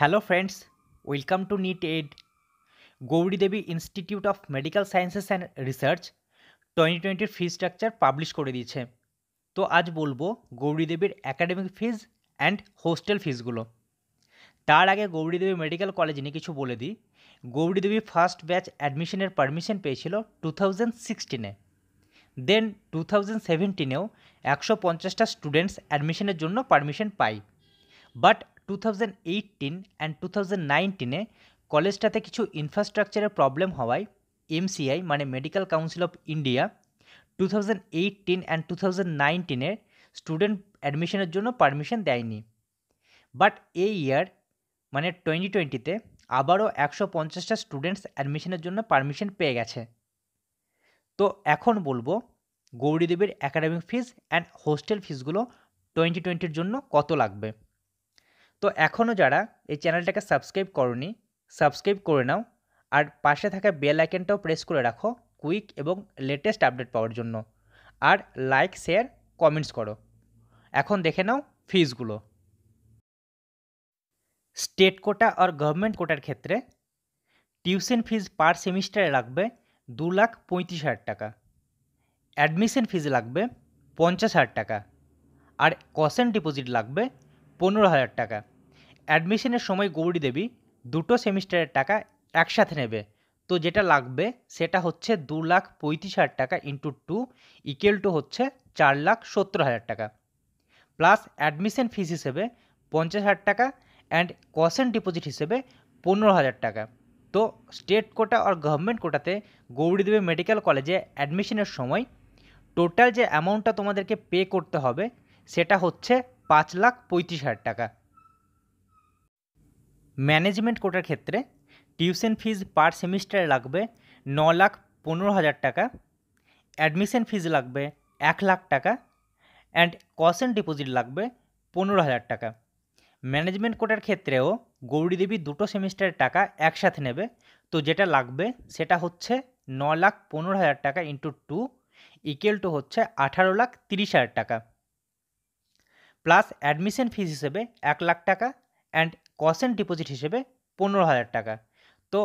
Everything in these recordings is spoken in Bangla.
Hello friends welcome to NEET ed Gouridevi institute of medical sciences and research twenty টোয়েন্টির ফি স্ট্রাকচার পাবলিশ করে দিয়েছে তো আজ বলবো গৌরীদেবীর অ্যাকাডেমিক ফিজ অ্যান্ড হোস্টেল ফিজগুলো তার আগে গৌরীদেবী মেডিকেল কলেজ নিয়ে কিছু বলে দিই গৌরীদেবী ফার্স্ট ব্যাচ অ্যাডমিশনের পারমিশন পেয়েছিল টু থাউজেন্ড সিক্সটিনে দেন টু থাউজেন্ড সেভেন্টিনেও একশো পঞ্চাশটা স্টুডেন্টস অ্যাডমিশনের জন্য পারমিশন পাই but two thousand eighteen and two thousand নাইনটিনে কলেজটাতে কিছু ইনফ্রাস্ট্রাকচারের প্রবলেম হওয়ায় এমসিআই মানে medical council of India two thousand eighteen and two thousand নাইনটিনের স্টুডেন্ট অ্যাডমিশনের জন্য পারমিশন দেয়নি বাট এই ইয়ার মানে টোয়েন্টি টোয়েন্টিতে আবারও একশো পঞ্চাশটা স্টুডেন্টস অ্যাডমিশনের জন্য পারমিশন পেয়ে গেছে তো এখন বলবো গৌরীদেবীর অ্যাকাডেমিক ফিজ অ্যান্ড হোস্টেল ফিজগুলো টোয়েন্টি টোয়েন্টির জন্য কত লাগবে তো এখনও যারা এই চ্যানেলটাকে সাবস্ক্রাইব করনি সাবস্ক্রাইব করে নাও আর পাশে থাকা বেল আইকনটাও প্রেস করে রাখো কুইক এবং লেটেস্ট আপডেট পাওয়ার জন্য আর লাইক শেয়ার কমেন্টস করো এখন দেখে নাও ফিজগুলো স্টেট কোটা আর গভর্নমেন্ট কোটার ক্ষেত্রে টিউশন ফিজ পার সেমিস্টারে লাগবে দু লাখ পঁয়ত্রিশ হাজার টাকা অ্যাডমিশন ফিজ লাগবে পঞ্চাশ হাজার টাকা আর কসেন ডিপোজিট লাগবে পনেরো হাজার টাকা অ্যাডমিশনের সময় গৌরী দেবী দুটো সেমিস্টারের টাকা একসাথে নেবে তো যেটা লাগবে সেটা হচ্ছে দু লাখ পঁয়ত্রিশ হাজার টাকা ইন্টু টু ইকুয়াল টু হচ্ছে চার লাখ সত্তর হাজার টাকা প্লাস অ্যাডমিশন ফিস হিসেবে পঞ্চাশ হাজার টাকা অ্যান্ড কসেন্ট ডিপোজিট হিসেবে পনেরো হাজার টাকা তো স্টেট কোটা আর গভর্নমেন্ট কোটাতে গৌরীদেবী মেডিকেল কলেজে অ্যাডমিশনের সময় টোটাল যে অ্যামাউন্টটা তোমাদেরকে পে করতে হবে সেটা হচ্ছে পাঁচ লাখ পঁয়ত্রিশ হাজার টাকা ম্যানেজমেন্ট কোটার ক্ষেত্রে টিউশন ফিজ পার সেমিস্টারে লাগবে ন লাখ পনেরো হাজার টাকা অ্যাডমিশন ফিজ লাগবে এক লাখ টাকা অ্যান্ড কশন ডিপোজিট লাগবে পনেরো হাজার টাকা ম্যানেজমেন্ট কোটার ক্ষেত্রেও গৌরীদেবী দুটো সেমিস্টারের টাকা একসাথে নেবে তো যেটা লাগবে সেটা হচ্ছে ন লাখ পনেরো হাজার টাকা ইন্টু টু ইকুয়াল টু হচ্ছে আঠারো লাখ তিরিশ হাজার টাকা প্লাস অ্যাডমিশন ফিস হিসেবে এক লাখ টাকা অ্যান্ড কসেন ডিপোজিট হিসেবে পনেরো হাজার টাকা তো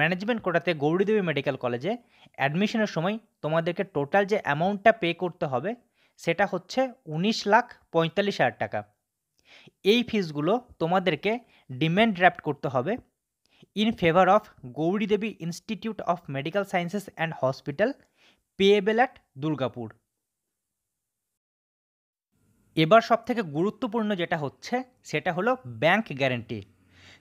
ম্যানেজমেন্ট কোটাতে গৌরীদেবী মেডিকেল কলেজে অ্যাডমিশনের সময় তোমাদেরকে টোটাল যে অ্যামাউন্টটা পে করতে হবে সেটা হচ্ছে উনিশ লাখ পঁয়তাল্লিশ হাজার টাকা এই ফিসগুলো তোমাদেরকে ডিম্যান্ড ড্রাফট করতে হবে in favour of Gouridevi institute of medical sciences and hospital payable at Durgapur এবার সব থেকে গুরুত্বপূর্ণ যেটা হচ্ছে সেটা হলো ব্যাংক গ্যারেন্টি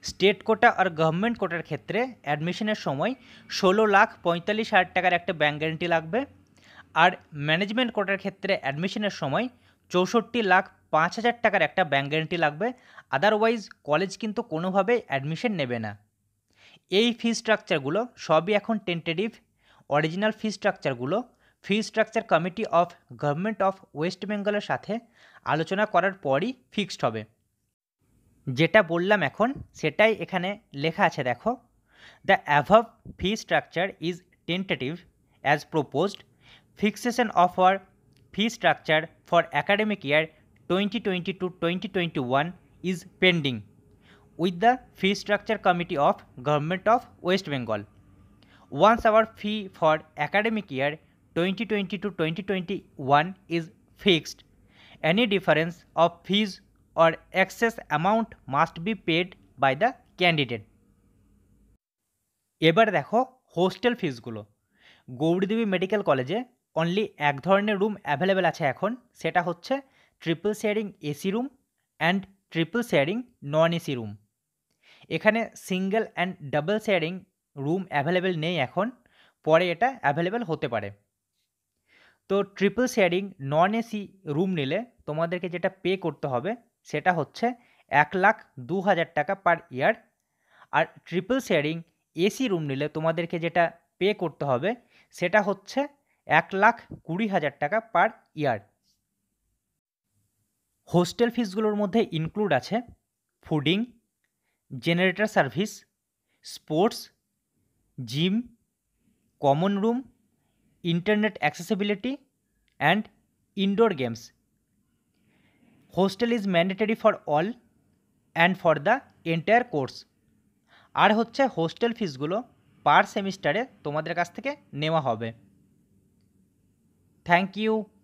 স্টেট কোটা আর গভর্নমেন্ট কোটার ক্ষেত্রে অ্যাডমিশনের সময় ষোলো লাখ পঁয়তাল্লিশ হাজার টাকার একটা ব্যাংক গ্যারেন্টি লাগবে আর ম্যানেজমেন্ট কোটার ক্ষেত্রে অ্যাডমিশনের সময় চৌষট্টি লাখ পাঁচ হাজার টাকার একটা ব্যাংক গ্যারেন্টি লাগবে আদারওয়াইজ কলেজ কিন্তু কোনোভাবেই অ্যাডমিশন নেবে না এই ফি স্ট্রাকচারগুলো সবই এখন টেন্টেটিভ অরিজিনাল ফি স্ট্রাকচারগুলো fee structure committee of government of West বেঙ্গলের সাথে আলোচনা করার পরই ফিক্সড হবে যেটা বললাম এখন সেটাই এখানে লেখা আছে দেখো the above fee structure is tentative as proposed fixation of our fee structure for academic year twenty twenty to twenty twenty one is pending with the fee structure committee of government of West Bengal once our fee for academic year 2020 to 2021 is fixed. Any difference of fees or excess amount must be paid by the candidate. এবার দেখো হোস্টেল ফিসগুলো গৌরীদেবী মেডিকেল কলেজে অনলি এক ধরনের রুম অ্যাভেলেবেল আছে এখন সেটা হচ্ছে triple sharing AC room and triple sharing non AC room এখানে single and double sharing room available নেই এখন পরে এটা অ্যাভেলেবেল হতে পারে তো triple sharing non AC room নিলে তোমাদেরকে যেটা পে করতে হবে সেটা হচ্ছে এক লাখ দু হাজার টাকা পার ইয়ার আর ট্রিপল শেয়ারিং এসি রুম নিলে তোমাদেরকে যেটা পে করতে হবে সেটা হচ্ছে এক লাখ কুড়ি হাজার টাকা পার ইয়ার হোস্টেল ফিসগুলোর মধ্যে ইনক্লুড আছে fooding generator service sports gym common room internet accessibility and indoor games hostel is mandatory for all and for the entire course আর হচ্ছে হোস্টেল ফিজগুলো পার সেমিস্টারে তোমাদের কাছ থেকে নেওয়া হবে থ্যাংক ইউ